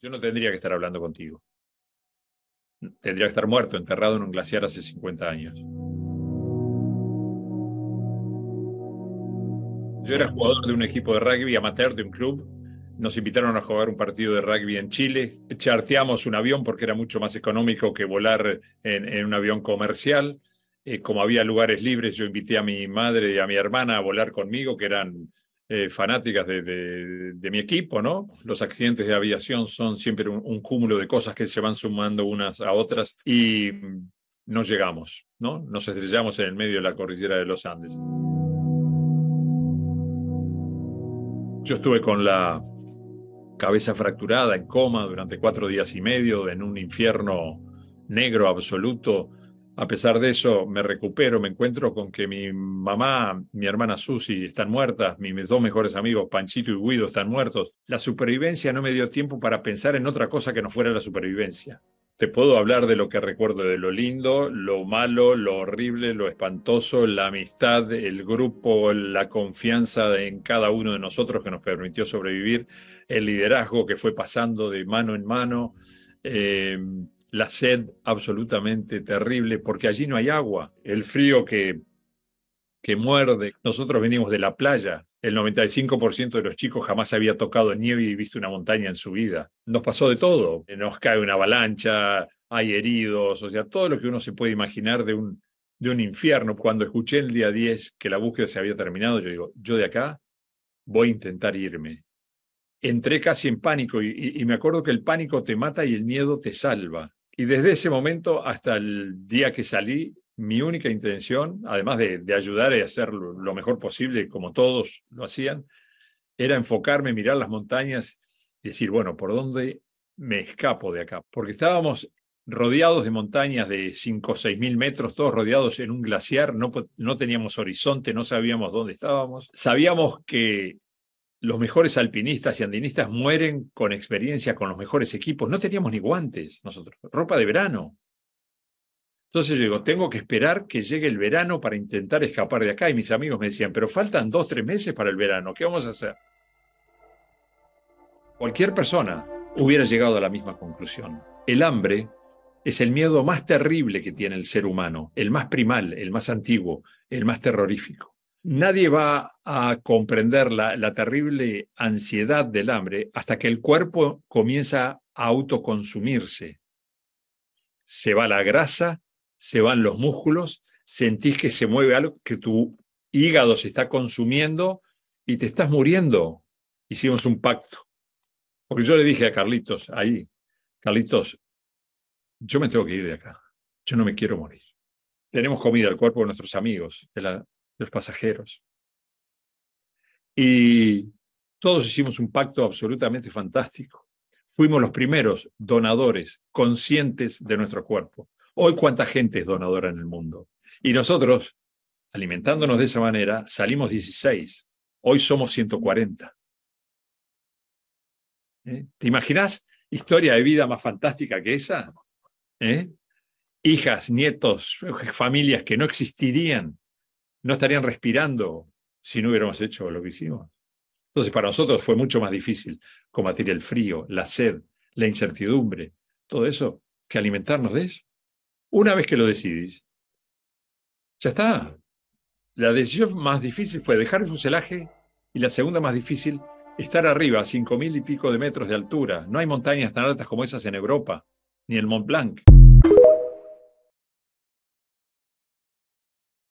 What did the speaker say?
Yo no tendría que estar hablando contigo. Tendría que estar muerto, enterrado en un glaciar hace 50 años. Yo era jugador de un equipo de rugby amateur de un club. Nos invitaron a jugar un partido de rugby en Chile. Charteamos un avión porque era mucho más económico que volar en, un avión comercial. Eh, como había lugares libres, yo invité a mi madre y a mi hermana a volar conmigo, que eran eh, fanáticas de, mi equipo, ¿no? Los accidentes de aviación son siempre un, cúmulo de cosas que se van sumando unas a otras y no llegamos, ¿no? Nos estrellamos en el medio de la cordillera de los Andes. Yo estuve con la cabeza fracturada, en coma, durante cuatro días y medio, en un infierno negro absoluto, a pesar de eso, me recupero, me encuentro con que mi mamá, mi hermana Susi están muertas, mis dos mejores amigos, Panchito y Guido, están muertos. La supervivencia no me dio tiempo para pensar en otra cosa que no fuera la supervivencia. Te puedo hablar de lo que recuerdo, de lo lindo, lo malo, lo horrible, lo espantoso, la amistad, el grupo, la confianza en cada uno de nosotros que nos permitió sobrevivir, el liderazgo que fue pasando de mano en mano. Eh, la sed absolutamente terrible, porque allí no hay agua, el frío que, que muerde. Nosotros venimos de la playa, el 95% de los chicos jamás había tocado nieve y visto una montaña en su vida. Nos pasó de todo, nos cae una avalancha, hay heridos, o sea, todo lo que uno se puede imaginar de un, de un infierno. Cuando escuché el día 10 que la búsqueda se había terminado, yo digo, yo de acá voy a intentar irme. Entré casi en pánico y me acuerdo que el pánico te mata y el miedo te salva. Y desde ese momento hasta el día que salí, mi única intención, además de, ayudar y hacer lo mejor posible, como todos lo hacían, era enfocarme, mirar las montañas y decir, bueno, ¿por dónde me escapo de acá? Porque estábamos rodeados de montañas de 5 o 6 mil metros, todos rodeados en un glaciar, no, no teníamos horizonte, no sabíamos dónde estábamos. Sabíamos que los mejores alpinistas y andinistas mueren con experiencia, con los mejores equipos. No teníamos ni guantes nosotros, ropa de verano. Entonces yo digo, tengo que esperar que llegue el verano para intentar escapar de acá. Y mis amigos me decían, pero faltan dos, tres meses para el verano, ¿qué vamos a hacer? Cualquier persona hubiera llegado a la misma conclusión. El hambre es el miedo más terrible que tiene el ser humano, el más primal, el más antiguo, el más terrorífico. Nadie va a comprender la, terrible ansiedad del hambre hasta que el cuerpo comienza a autoconsumirse. Se va la grasa, se van los músculos, sentís que se mueve algo, que tu hígado se está consumiendo y te estás muriendo. Hicimos un pacto. Porque yo le dije a Carlitos ahí, Carlitos, yo me tengo que ir de acá. Yo no me quiero morir. Tenemos comida, el cuerpo de nuestros amigos, de la, los pasajeros. Y todos hicimos un pacto absolutamente fantástico. Fuimos los primeros donadores conscientes de nuestro cuerpo. Hoy cuánta gente es donadora en el mundo. Y nosotros, alimentándonos de esa manera, salimos 16. Hoy somos 140. ¿Eh? ¿Te imaginas historia de vida más fantástica que esa? ¿Eh? Hijas, nietos, familias que no existirían no estarían respirando si no hubiéramos hecho lo que hicimos. Entonces, para nosotros fue mucho más difícil combatir el frío, la sed, la incertidumbre, todo eso, que alimentarnos de eso. Una vez que lo decidís, ya está. La decisión más difícil fue dejar el fuselaje y la segunda más difícil, estar arriba a cinco mil y pico de metros de altura. No hay montañas tan altas como esas en Europa, ni el Mont Blanc.